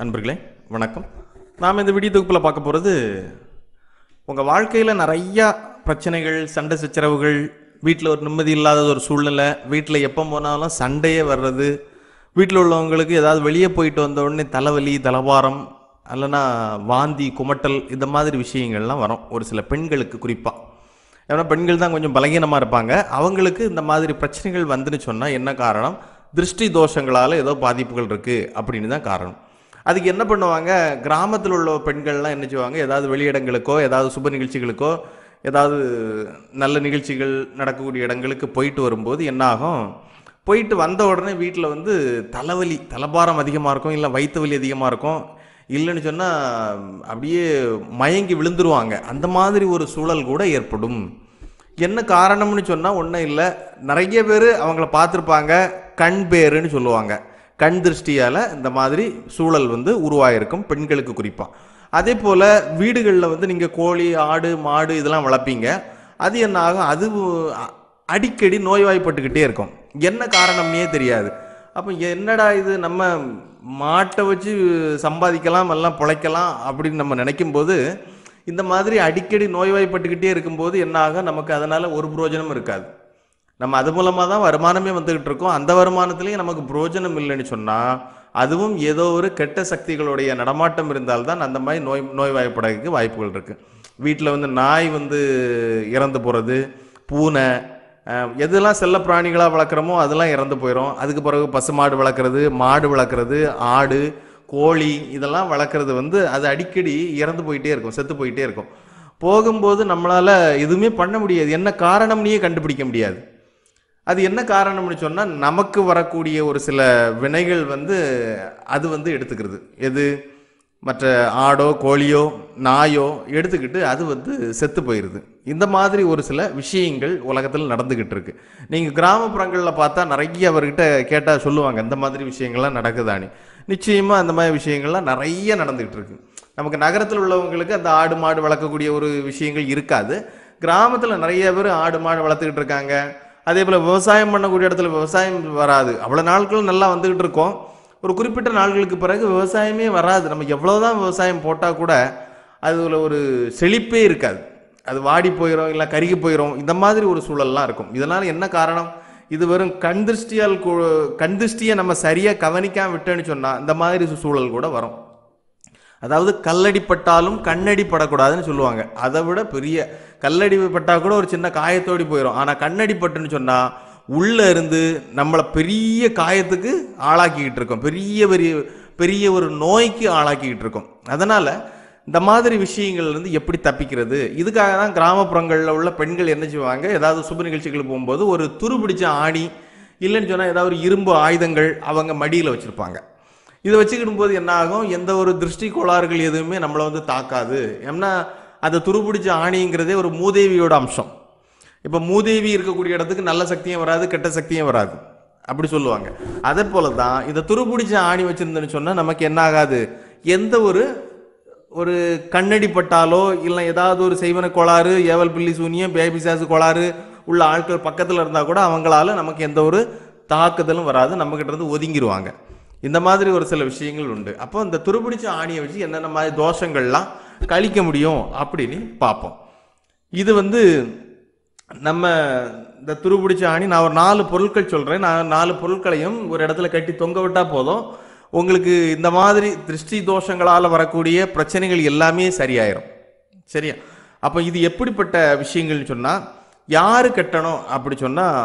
நண்பர்களே வணக்கம் நாம் இந்த வீடியோ தொகுப்பில் பார்க்க போகிறது உங்கள் வாழ்க்கையில் நிறையா பிரச்சனைகள் சண்டை சச்சரவுகள் வீட்டில் ஒரு நிம்மதி இல்லாத ஒரு சூழ்நிலை வீட்டில் எப்போ போனாலும் சண்டையே வர்றது வீட்டில் உள்ளவங்களுக்கு ஏதாவது வெளியே போயிட்டு வந்த உடனே தலைவலி தலவாரம் இல்லைன்னா வாந்தி குமட்டல் இந்த மாதிரி விஷயங்கள்லாம் வரும் ஒரு சில பெண்களுக்கு குறிப்பாக ஏன்னா பெண்கள் தான் கொஞ்சம் பலகீனமாக இருப்பாங்க அவங்களுக்கு இந்த மாதிரி பிரச்சனைகள் வந்துன்னு சொன்னால் என்ன காரணம் திருஷ்டி தோஷங்களால் ஏதோ பாதிப்புகள் இருக்குது அப்படின்னு தான் காரணம் அதுக்கு என்ன பண்ணுவாங்க கிராமத்தில் உள்ள பெண்கள்லாம் என்ன செய்வாங்க ஏதாவது வெளியிடங்களுக்கோ ஏதாவது சுப நிகழ்ச்சிகளுக்கோ ஏதாவது நல்ல நிகழ்ச்சிகள் நடக்கக்கூடிய இடங்களுக்கு போயிட்டு வரும்போது என்ன ஆகும் போயிட்டு வந்த உடனே வீட்டில் வந்து தலைவலி தலைபாரம் அதிகமாக இருக்கும் இல்லை வயிற்று வலி அதிகமாக இருக்கும் இல்லைன்னு சொன்னால் அப்படியே மயங்கி விழுந்துருவாங்க அந்த மாதிரி ஒரு சூழல் கூட ஏற்படும் என்ன காரணம்னு சொன்னால் ஒன்றும் இல்லை நிறைய பேர் அவங்கள பார்த்துருப்பாங்க கண் பேருன்னு சொல்லுவாங்க கண் திருஷ்டியால் இந்த மாதிரி சூழல் வந்து உருவாயிருக்கும் பெண்களுக்கு குறிப்பாக அதே போல் வீடுகளில் வந்து நீங்கள் கோழி ஆடு மாடு இதெல்லாம் வளர்ப்பீங்க அது என்ன ஆகும் அது அடிக்கடி நோய்வாய்ப்பட்டுக்கிட்டே இருக்கும் என்ன காரணம்னே தெரியாது அப்போ என்னடா இது நம்ம மாட்டை வச்சு சம்பாதிக்கலாம் எல்லாம் பிழைக்கலாம் அப்படின்னு நம்ம நினைக்கும் போது இந்த மாதிரி அடிக்கடி நோய்வாய்ப்பட்டுக்கிட்டே இருக்கும்போது என்ன ஆகும் நமக்கு அதனால் ஒரு பிரயோஜனமும் இருக்காது நம்ம அது மூலமாக தான் வருமானமே வந்துக்கிட்டு இருக்கோம் அந்த வருமானத்துலேயும் நமக்கு புரோஜனம் இல்லைன்னு சொன்னால் அதுவும் ஏதோ ஒரு கெட்ட சக்திகளுடைய நடமாட்டம் இருந்தால்தான் அந்த மாதிரி நோய் நோய்வாய்ப்படக்கு வாய்ப்புகள் இருக்குது வீட்டில் வந்து நாய் வந்து இறந்து போகிறது பூனை எதெல்லாம் செல்ல பிராணிகளாக வளர்க்குறோமோ அதெல்லாம் இறந்து போயிடும் அதுக்கு பிறகு பசு மாடு வளர்க்குறது மாடு வளர்க்குறது ஆடு கோழி இதெல்லாம் வளர்க்குறது வந்து அது அடிக்கடி இறந்து போயிட்டே இருக்கும் செத்து போயிட்டே இருக்கும் போகும்போது நம்மளால் எதுவுமே பண்ண முடியாது என்ன காரணம்னே கண்டுபிடிக்க முடியாது அது என்ன காரணம்னு சொன்னால் நமக்கு வரக்கூடிய ஒரு சில வினைகள் வந்து அது வந்து எடுத்துக்கிறது எது மற்ற ஆடோ கோழியோ நாயோ எடுத்துக்கிட்டு அது வந்து செத்து போயிடுது இந்த மாதிரி ஒரு சில விஷயங்கள் உலகத்தில் நடந்துக்கிட்டு இருக்கு நீங்கள் கிராமப்புறங்களில் பார்த்தா நிறைய அவர்கிட்ட கேட்டால் சொல்லுவாங்க இந்த மாதிரி விஷயங்கள்லாம் நடக்குதானி நிச்சயமாக அந்த மாதிரி விஷயங்கள்லாம் நிறைய நடந்துக்கிட்டு இருக்கு நமக்கு நகரத்தில் உள்ளவங்களுக்கு அந்த ஆடு மாடு வளர்க்கக்கூடிய ஒரு விஷயங்கள் இருக்காது கிராமத்தில் நிறைய பேர் ஆடு மாடு வளர்த்துக்கிட்டு இருக்காங்க அதே போல் விவசாயம் பண்ணக்கூடிய இடத்துல விவசாயம் வராது அவ்வளோ நாட்கள் நல்லா வந்துக்கிட்டு இருக்கோம் ஒரு குறிப்பிட்ட நாட்களுக்கு பிறகு விவசாயமே வராது நம்ம எவ்வளோ தான் விவசாயம் போட்டால் கூட அதில் ஒரு செழிப்பே இருக்காது அது வாடி போயிடும் இல்லை கருகி போயிடும் இந்த மாதிரி ஒரு சூழல்லாம் இருக்கும் இதனால் என்ன காரணம் இது வெறும் கண்திருஷ்டியால் கண்திருஷ்டியை நம்ம சரியாக கவனிக்காமல் விட்டோன்னு சொன்னால் இந்த மாதிரி சூழல் கூட வரும் அதாவது கல்லடி பட்டாலும் கண்ணடி படக்கூடாதுன்னு சொல்லுவாங்க அதை விட பெரிய கல்லடி பட்டா கூட ஒரு சின்ன காயத்தோடி போயிடும் ஆனால் கண்ணடி பட்டுன்னு சொன்னால் உள்ளே இருந்து நம்மளை பெரிய காயத்துக்கு ஆளாக்கிக்கிட்டு இருக்கோம் பெரிய பெரிய பெரிய ஒரு நோய்க்கு ஆளாக்கிக்கிட்டு இருக்கோம் அதனால் இந்த மாதிரி விஷயங்கள்லேருந்து எப்படி தப்பிக்கிறது இதுக்காக தான் கிராமப்புறங்களில் உள்ள பெண்கள் என்ன செய்வாங்க ஏதாவது சுப நிகழ்ச்சிகள் போகும்போது ஒரு துருபிடிச்ச ஆணி இல்லைன்னு சொன்னால் ஏதாவது ஒரு இரும்பு ஆயுதங்கள் அவங்க மடியில் வச்சுருப்பாங்க இதை வச்சுக்கிடும் போது என்ன ஆகும் எந்த ஒரு திருஷ்டி கோளாறுகள் எதுவுமே நம்மளை வந்து தாக்காது ஏன்னா அந்த துருபிடிச்ச ஆணிங்கிறதே ஒரு மூதேவியோட அம்சம் இப்போ மூதேவி இருக்கக்கூடிய இடத்துக்கு நல்ல சக்தியும் வராது கெட்ட சக்தியும் வராது அப்படி சொல்லுவாங்க அதே போல தான் இந்த துருபிடிச்ச ஆணி வச்சுருந்தேன்னு சொன்னால் நமக்கு என்ன ஆகாது எந்த ஒரு ஒரு கண்ணடி பட்டாலோ இல்லை ஏதாவது ஒரு செய்வன கோளாறு ஏவல் பில்லி சூனியம் பேபி சாசு கோளாறு உள்ள ஆட்கள் பக்கத்தில் இருந்தால் கூட அவங்களால நமக்கு எந்த ஒரு தாக்குதலும் வராது நம்மக்கிட்ட இருந்து ஒதுங்கிடுவாங்க இந்த மாதிரி ஒரு சில விஷயங்கள் உண்டு அப்போ இந்த துருபிடிச்ச ஆணியை வச்சு என்னென்ன மாதிரி தோஷங்கள்லாம் கழிக்க முடியும் அப்படின்னு பார்ப்போம் இது வந்து நம்ம இந்த துருபிடிச்ச ஆணி நான் ஒரு நாலு பொருட்கள் சொல்கிறேன் நான் நாலு பொருட்களையும் ஒரு இடத்துல கட்டி தொங்க விட்டால் போதும் உங்களுக்கு இந்த மாதிரி திருஷ்டி தோஷங்களால் வரக்கூடிய பிரச்சனைகள் எல்லாமே சரியாயிரும் சரியா அப்போ இது எப்படிப்பட்ட விஷயங்கள்னு சொன்னால் யார் கட்டணும் அப்படி சொன்னால்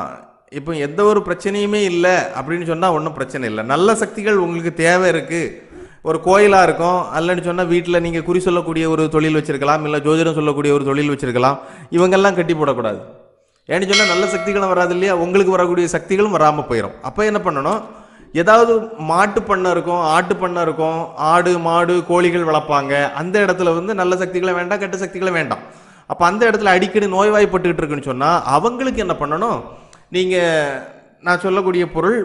இப்போ எந்த ஒரு பிரச்சனையுமே இல்லை அப்படின்னு சொன்னால் ஒன்றும் பிரச்சனை இல்லை நல்ல சக்திகள் உங்களுக்கு தேவை இருக்குது ஒரு கோயிலாக இருக்கும் அல்லன்னு சொன்னால் வீட்டில் நீங்கள் குறி சொல்லக்கூடிய ஒரு தொழில் வச்சுருக்கலாம் இல்லை ஜோதிடம் சொல்லக்கூடிய ஒரு தொழில் வச்சுருக்கலாம் இவங்கெல்லாம் கட்டி போடக்கூடாது ஏன்னு சொன்னால் நல்ல சக்திகளும் வராது இல்லையா உங்களுக்கு வரக்கூடிய சக்திகளும் வராமல் போயிடும் அப்போ என்ன பண்ணணும் ஏதாவது மாட்டு பண்ணை இருக்கும் ஆட்டு பண்ணை இருக்கும் ஆடு மாடு கோழிகள் வளர்ப்பாங்க அந்த இடத்துல வந்து நல்ல சக்திகளை வேண்டாம் கெட்ட சக்திகளை வேண்டாம் அப்போ அந்த இடத்துல அடிக்கடி நோய்வாய்ப்பட்டுக்கிட்டு இருக்குன்னு சொன்னால் அவங்களுக்கு என்ன பண்ணணும் நீங்கள் நான் சொல்லக்கூடிய பொருள்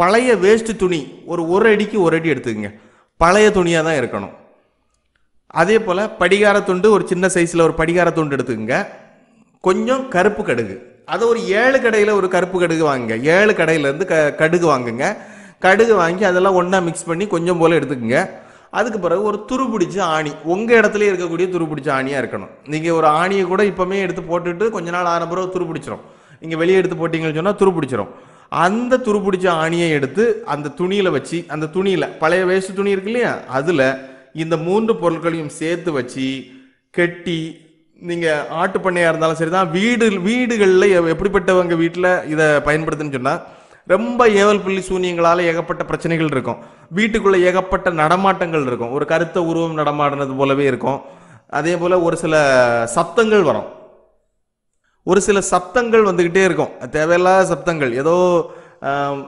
பழைய வேஸ்ட் துணி ஒரு ஒரு அடிக்கு ஒரு அடி எடுத்துக்கங்க பழைய துணியாக தான் இருக்கணும் அதே போல் படிகார துண்டு ஒரு சின்ன சைஸில் ஒரு படிகார துண்டு எடுத்துக்கங்க கொஞ்சம் கருப்பு கடுகு அது ஒரு ஏழு கடையில் ஒரு கருப்பு கடுகு வாங்குங்க ஏழு கடையிலேருந்து க கடுகு வாங்குங்க கடுகு வாங்கி அதெல்லாம் ஒன்றா மிக்ஸ் பண்ணி கொஞ்சம் போல் எடுத்துக்கோங்க அதுக்கு பிறகு ஒரு துருபிடிச்ச ஆணி உங்கள் இடத்துல இருக்கக்கூடிய துருபிடிச்ச ஆணியாக இருக்கணும் நீங்கள் ஒரு ஆணியை கூட இப்போமே எடுத்து போட்டுட்டு கொஞ்ச நாள் ஆன பிறகு துருபிடிச்சிடும் நீங்கள் வெளியே எடுத்து போட்டிங்கன்னு சொன்னால் துருப்பிடிச்சிரும் அந்த துருப்பிடிச்ச ஆணியை எடுத்து அந்த துணியில் வச்சு அந்த துணியில் பழைய வேஸ்ட் துணி இருக்கு இல்லையா அதில் இந்த மூன்று பொருட்களையும் சேர்த்து வச்சு கெட்டி நீங்கள் ஆட்டு பண்ணையாக இருந்தாலும் சரி தான் வீடு வீடுகளில் எப்படிப்பட்டவங்க வீட்டில் இதை பயன்படுத்துன்னு சொன்னால் ரொம்ப ஏவல் புள்ளி சூனியங்களால் ஏகப்பட்ட பிரச்சனைகள் இருக்கும் வீட்டுக்குள்ளே ஏகப்பட்ட நடமாட்டங்கள் இருக்கும் ஒரு கருத்த உருவம் நடமாடினது போலவே இருக்கும் அதே போல் ஒரு சில சத்தங்கள் வரும் ஒரு சில சப்தங்கள் வந்துக்கிட்டே இருக்கும் தேவையில்லாத சப்தங்கள் ஏதோ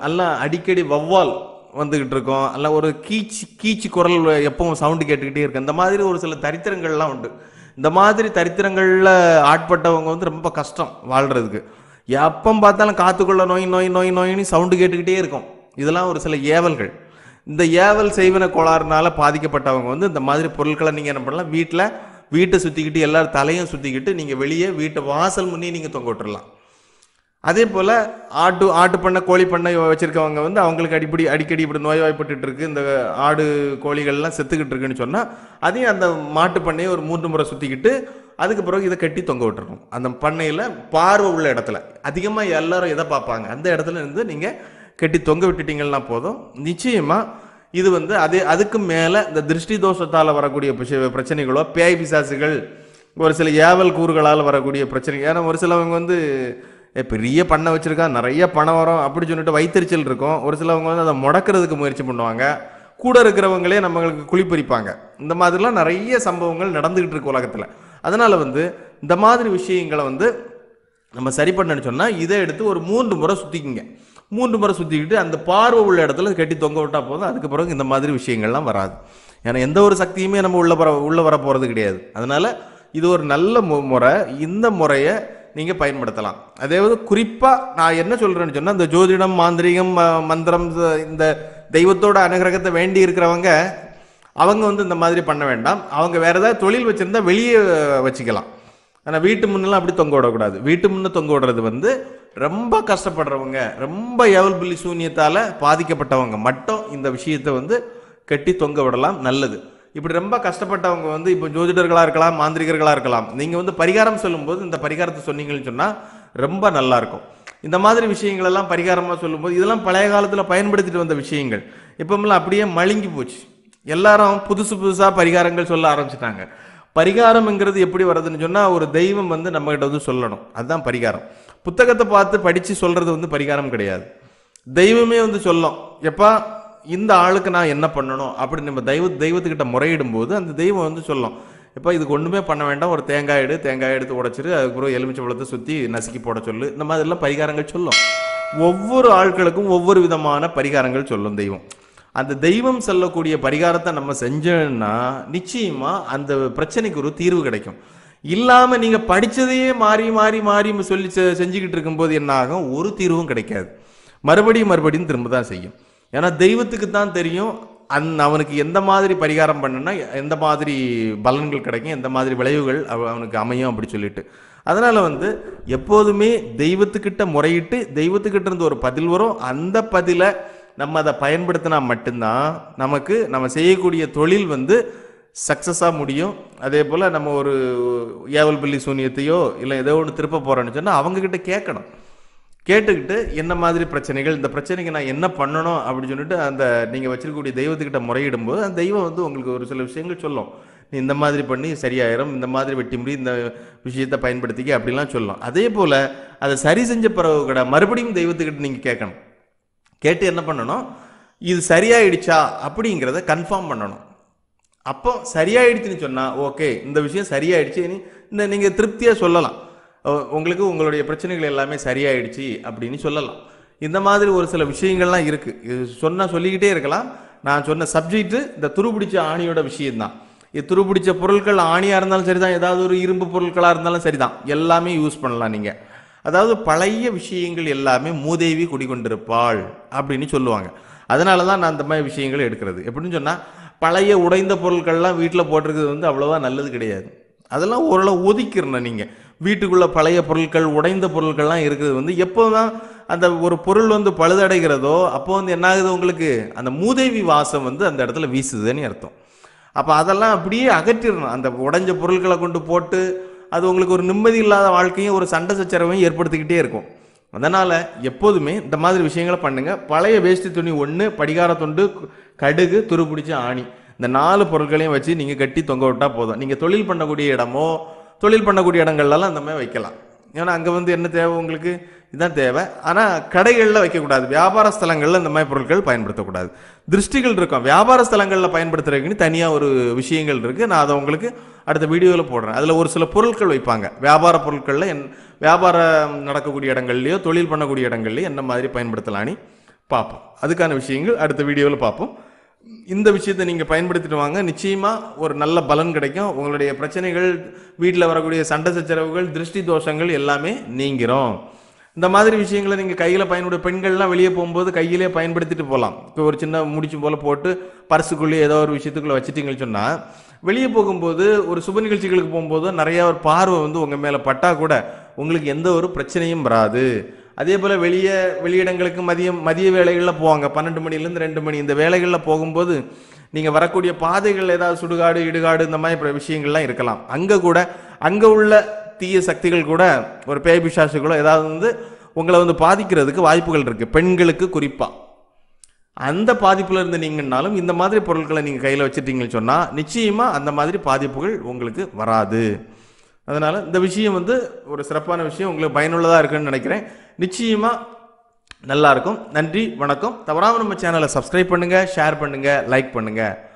எல்லாம் அடிக்கடி வவ்வால் வந்துக்கிட்டு இருக்கோம் அல்ல ஒரு கீச்சு கீச்சு குரல் எப்பவும் சவுண்டு கேட்டுக்கிட்டே இருக்கு இந்த மாதிரி ஒரு சில தரித்திரங்கள்லாம் உண்டு இந்த மாதிரி தரித்திரங்களில் ஆட்பட்டவங்க வந்து ரொம்ப கஷ்டம் வாழ்கிறதுக்கு எப்போ பார்த்தாலும் காத்துக்குள்ள நோய் நோய் நோய் நோயின்னு சவுண்டு கேட்டுக்கிட்டே இருக்கும் இதெல்லாம் ஒரு சில ஏவல்கள் இந்த ஏவல் செய்வன கோளாறுனால பாதிக்கப்பட்டவங்க வந்து இந்த மாதிரி பொருட்களை நீங்கள் என்ன பண்ணலாம் வீட்டில் வீட்டை சுற்றிக்கிட்டு எல்லாரும் தலையும் சுற்றிக்கிட்டு நீங்கள் வெளியே வீட்டை வாசல் முன்னே நீங்கள் தொங்க விட்டுறலாம் அதே போல் ஆட்டு ஆட்டு பண்ணை கோழி பண்ணை வச்சுருக்கவங்க வந்து அவங்களுக்கு அடிப்படி அடிக்கடி இப்படி நோய்வாய்ப்பட்டு இருக்குது இந்த ஆடு கோழிகள்லாம் செத்துக்கிட்டு இருக்குன்னு சொன்னால் அதையும் அந்த மாட்டு பண்ணையை ஒரு மூன்று முறை சுற்றிக்கிட்டு அதுக்கு பிறகு இதை கட்டி தொங்க விட்டுறணும் அந்த பண்ணையில் பார்வை உள்ள இடத்துல அதிகமாக எல்லாரும் எதை பார்ப்பாங்க அந்த இடத்துல இருந்து நீங்கள் கட்டி தொங்க விட்டுட்டிங்கன்னா போதும் நிச்சயமாக இது வந்து அது அதுக்கு மேலே இந்த திருஷ்டி தோஷத்தால் வரக்கூடிய பிரச்சனைகளோ பேய் பிசாசுகள் ஒரு சில ஏவல் கூறுகளால் வரக்கூடிய பிரச்சனை ஏன்னா ஒரு சிலவங்க வந்து பெரிய பண்ணை வச்சுருக்கா நிறைய பணம் வரும் அப்படி சொல்லிட்டு வைத்தறிச்சல் இருக்கும் ஒரு சிலவங்க வந்து அதை முடக்கிறதுக்கு முயற்சி பண்ணுவாங்க கூட இருக்கிறவங்களே நம்மளுக்கு குளிப்பறிப்பாங்க இந்த மாதிரிலாம் நிறைய சம்பவங்கள் நடந்துக்கிட்டு இருக்கு உலகத்தில் அதனால் வந்து இந்த மாதிரி விஷயங்களை வந்து நம்ம சரி பண்ணணும்னு சொன்னால் இதை எடுத்து ஒரு மூன்று முறை சுற்றிக்கிங்க மூன்று முறை சுற்றிக்கிட்டு அந்த பார்வை உள்ள இடத்துல கட்டி தொங்க விட்டால் போதும் அதுக்கு பிறகு இந்த மாதிரி விஷயங்கள்லாம் வராது ஏன்னா எந்த ஒரு சக்தியுமே நம்ம உள்ளே வர உள்ளே வர போகிறது கிடையாது அதனால் இது ஒரு நல்ல முறை இந்த முறையை நீங்கள் பயன்படுத்தலாம் அதாவது குறிப்பாக நான் என்ன சொல்கிறேன்னு சொன்னால் இந்த ஜோதிடம் மாந்திரிகம் மந்திரம் இந்த தெய்வத்தோட அனுகிரகத்தை வேண்டி இருக்கிறவங்க அவங்க வந்து இந்த மாதிரி பண்ண வேண்டாம் அவங்க வேறு ஏதாவது தொழில் வச்சுருந்தா வெளியே வச்சுக்கலாம் ஆனால் வீட்டு முன்னெல்லாம் அப்படி தொங்க விடக்கூடாது வீட்டு முன்னே தொங்க விடுறது வந்து ரொம்ப கஷ்டப்படுறவங்க ரொம்ப எவல்பிலி சூன்யத்தால் பாதிக்கப்பட்டவங்க மட்டும் இந்த விஷயத்தை வந்து கட்டி தொங்க விடலாம் நல்லது இப்படி ரொம்ப கஷ்டப்பட்டவங்க வந்து இப்போ ஜோதிடர்களாக இருக்கலாம் மாந்திரிகர்களாக இருக்கலாம் நீங்கள் வந்து பரிகாரம் சொல்லும்போது இந்த பரிகாரத்தை சொன்னீங்கன்னு சொன்னால் ரொம்ப நல்லாயிருக்கும் இந்த மாதிரி விஷயங்கள் எல்லாம் பரிகாரமாக சொல்லும்போது இதெல்லாம் பழைய காலத்தில் பயன்படுத்திட்டு வந்த விஷயங்கள் இப்போமெல்லாம் அப்படியே மழுங்கி போச்சு எல்லாரும் புதுசு புதுசாக பரிகாரங்கள் சொல்ல ஆரம்பிச்சிட்டாங்க பரிகாரம்ங்கிறது எப்படி வர்றதுன்னு சொன்னால் ஒரு தெய்வம் வந்து நம்மகிட்ட வந்து சொல்லணும் அதுதான் பரிகாரம் புத்தகத்தை பார்த்து படித்து சொல்கிறது வந்து பரிகாரம் கிடையாது தெய்வமே வந்து சொல்லும் எப்பா இந்த ஆளுக்கு நான் என்ன பண்ணணும் அப்படி நம்ம தெய்வ தெய்வத்துக்கிட்ட முறையிடும் போது அந்த தெய்வம் வந்து சொல்லும் இப்போ இதுக்கு ஒன்றுமே பண்ண வேண்டாம் ஒரு தேங்காய் எடு தேங்காய் எடுத்து உடைச்சிரு அதுக்கப்புறம் எலுமிச்சை பழத்தை சுற்றி நசுக்கி போட சொல்லு இந்த மாதிரிலாம் பரிகாரங்கள் சொல்லும் ஒவ்வொரு ஆட்களுக்கும் ஒவ்வொரு விதமான பரிகாரங்கள் சொல்லும் தெய்வம் அந்த தெய்வம் சொல்லக்கூடிய பரிகாரத்தை நம்ம செஞ்சோம்னா நிச்சயமாக அந்த பிரச்சனைக்கு ஒரு தீர்வு கிடைக்கும் இல்லாம நீங்க படிச்சதையே மாறி மாறி மாறி சொல்லி செஞ்சுக்கிட்டு இருக்கும்போது என்ன ஆகும் ஒரு தீர்வும் கிடைக்காது மறுபடியும் மறுபடியும் திரும்ப தான் செய்யும் ஏன்னா தெய்வத்துக்கு தான் தெரியும் அந் அவனுக்கு எந்த மாதிரி பரிகாரம் பண்ணனா எந்த மாதிரி பலன்கள் கிடைக்கும் எந்த மாதிரி விளைவுகள் அவனுக்கு அமையும் அப்படி சொல்லிட்டு அதனால் வந்து எப்போதுமே தெய்வத்துக்கிட்ட முறையிட்டு தெய்வத்துக்கிட்ட இருந்து ஒரு பதில் வரும் அந்த பதிலை நம்ம அதை பயன்படுத்தினா மட்டும்தான் நமக்கு நம்ம செய்யக்கூடிய தொழில் வந்து சக்ஸஸாக முடியும் அதே போல் நம்ம ஒரு ஏவல் பள்ளி சூனியத்தையோ இல்லை ஏதோ ஒன்று திருப்ப போகிறோன்னு சொன்னால் அவங்கக்கிட்ட கேட்கணும் கேட்டுக்கிட்டு என்ன மாதிரி பிரச்சனைகள் இந்த பிரச்சனைக்கு நான் என்ன பண்ணணும் அப்படின்னு சொல்லிட்டு அந்த நீங்கள் வச்சிருக்கக்கூடிய தெய்வத்துக்கிட்ட முறையிடும்போது அந்த தெய்வம் வந்து உங்களுக்கு ஒரு சில விஷயங்கள் சொல்லும் நீ இந்த மாதிரி பண்ணி சரியாயிரும் இந்த மாதிரி வெட்டி முடி இந்த விஷயத்தை பயன்படுத்திக்க அப்படிலாம் சொல்லலாம் அதே போல் அதை சரி செஞ்ச பிறகு கூட மறுபடியும் தெய்வத்துக்கிட்ட நீங்கள் கேட்கணும் கேட்டு என்ன பண்ணணும் இது சரியாயிடுச்சா அப்படிங்கிறத கன்ஃபார்ம் பண்ணணும் அப்போ சரியாயிடுச்சுன்னு சொன்னால் ஓகே இந்த விஷயம் சரியாயிடுச்சு இந்த நீங்கள் திருப்தியாக சொல்லலாம் உங்களுக்கு உங்களுடைய பிரச்சனைகள் எல்லாமே சரியாயிடுச்சு அப்படின்னு சொல்லலாம் இந்த மாதிரி ஒரு சில விஷயங்கள்லாம் இருக்குது இது சொன்னால் சொல்லிக்கிட்டே இருக்கலாம் நான் சொன்ன சப்ஜெக்ட் இந்த துருபிடிச்ச ஆணியோட விஷயம்தான் இது துருபிடிச்ச பொருட்கள் ஆணியாக இருந்தாலும் சரி தான் ஏதாவது ஒரு இரும்பு பொருட்களாக இருந்தாலும் சரி தான் எல்லாமே யூஸ் பண்ணலாம் நீங்கள் அதாவது பழைய விஷயங்கள் எல்லாமே மூதேவி குடிகொண்டிருப்பாள் அப்படின்னு சொல்லுவாங்க அதனால தான் நான் அந்த மாதிரி விஷயங்களை எடுக்கிறது எப்படின்னு சொன்னால் பழைய உடைந்த பொருட்கள்லாம் வீட்டில் போட்டிருக்கிறது வந்து அவ்வளோவா நல்லது கிடையாது அதெல்லாம் ஓரளவு ஒதுக்கிடணும் நீங்கள் வீட்டுக்குள்ளே பழைய பொருட்கள் உடைந்த பொருட்கள்லாம் இருக்கிறது வந்து எப்போ தான் அந்த ஒரு பொருள் வந்து பழுதடைகிறதோ அப்போ வந்து என்ன ஆகுது உங்களுக்கு அந்த மூதேவி வாசம் வந்து அந்த இடத்துல வீசுதுன்னு அர்த்தம் அப்போ அதெல்லாம் அப்படியே அகற்றிடணும் அந்த உடைஞ்ச பொருட்களை கொண்டு போட்டு அது உங்களுக்கு ஒரு நிம்மதி இல்லாத வாழ்க்கையும் ஒரு சண்டை சச்சரவையும் ஏற்படுத்திக்கிட்டே இருக்கும் அதனால் எப்போதுமே இந்த மாதிரி விஷயங்களை பண்ணுங்கள் பழைய வேஷ்டி துணி ஒன்று படிகார தொண்டு கடுகு துருப்பிடிச்ச ஆணி இந்த நாலு பொருட்களையும் வச்சு நீங்கள் கட்டி தொங்க விட்டால் போதும் நீங்கள் தொழில் பண்ணக்கூடிய இடமோ தொழில் பண்ணக்கூடிய இடங்கள்லாம் அந்த மாதிரி வைக்கலாம் ஏன்னா அங்கே வந்து என்ன தேவை உங்களுக்கு இதுதான் தேவை ஆனால் கடைகளில் வைக்கக்கூடாது வியாபார ஸ்தலங்களில் இந்த மாதிரி பொருட்கள் பயன்படுத்தக்கூடாது திருஷ்டிகள் இருக்கும் வியாபார ஸ்தலங்களில் பயன்படுத்துறதுக்குன்னு தனியாக ஒரு விஷயங்கள் இருக்குது நான் அதை உங்களுக்கு அடுத்த வீடியோவில் போடுறேன் அதில் ஒரு சில பொருட்கள் வைப்பாங்க வியாபார பொருட்களில் என் வியாபாரம் நடக்கக்கூடிய இடங்கள்லையோ தொழில் பண்ணக்கூடிய இடங்கள்லையோ என்ன மாதிரி பயன்படுத்தலான்னு பார்ப்போம் அதுக்கான விஷயங்கள் அடுத்த வீடியோவில் பார்ப்போம் இந்த விஷயத்தை நீங்கள் பயன்படுத்திட்டு வாங்க நிச்சயமாக ஒரு நல்ல பலன் கிடைக்கும் உங்களுடைய பிரச்சனைகள் வீட்டில் வரக்கூடிய சண்டை சச்சரவுகள் திருஷ்டி தோஷங்கள் எல்லாமே நீங்கிறோம் இந்த மாதிரி விஷயங்களை நீங்கள் கையில் பயன்பட பெண்கள்லாம் வெளியே போகும்போது கையிலே பயன்படுத்திட்டு போகலாம் இப்போ ஒரு சின்ன முடிச்சு போல் போட்டு பரிசுக்குள்ளே ஏதோ ஒரு விஷயத்துக்குள்ளே வச்சுட்டீங்கன்னு சொன்னால் வெளியே போகும்போது ஒரு சுப நிகழ்ச்சிகளுக்கு போகும்போது நிறையா ஒரு பார்வை வந்து உங்கள் மேலே பட்டால் கூட உங்களுக்கு எந்த ஒரு பிரச்சனையும் வராது அதே போல் வெளியே வெளியிடங்களுக்கு மதியம் மதிய வேலைகளில் போவாங்க பன்னெண்டு மணிலேருந்து ரெண்டு மணி இந்த வேலைகளில் போகும்போது நீங்கள் வரக்கூடிய பாதைகள் ஏதாவது சுடுகாடு இடுகாடு இந்த மாதிரி விஷயங்கள்லாம் இருக்கலாம் அங்கே கூட அங்கே உள்ள தீய சக்திகள் கூட ஒரு பேய் பிசாசுகளோ ஏதாவது வந்து உங்களை வந்து பாதிக்கிறதுக்கு வாய்ப்புகள் இருக்குது பெண்களுக்கு குறிப்பாக அந்த பாதிப்பில் இருந்து நீங்கன்னாலும் இந்த மாதிரி பொருட்களை நீங்கள் கையில் வச்சுட்டீங்கன்னு சொன்னால் நிச்சயமாக அந்த மாதிரி பாதிப்புகள் உங்களுக்கு வராது அதனால் இந்த விஷயம் வந்து ஒரு சிறப்பான விஷயம் உங்களுக்கு பயனுள்ளதாக இருக்குன்னு நினைக்கிறேன் நிச்சயமாக நல்லாயிருக்கும் நன்றி வணக்கம் தவறாமல் நம்ம சேனலை சப்ஸ்கிரைப் பண்ணுங்கள் ஷேர் பண்ணுங்கள் லைக் பண்ணுங்கள்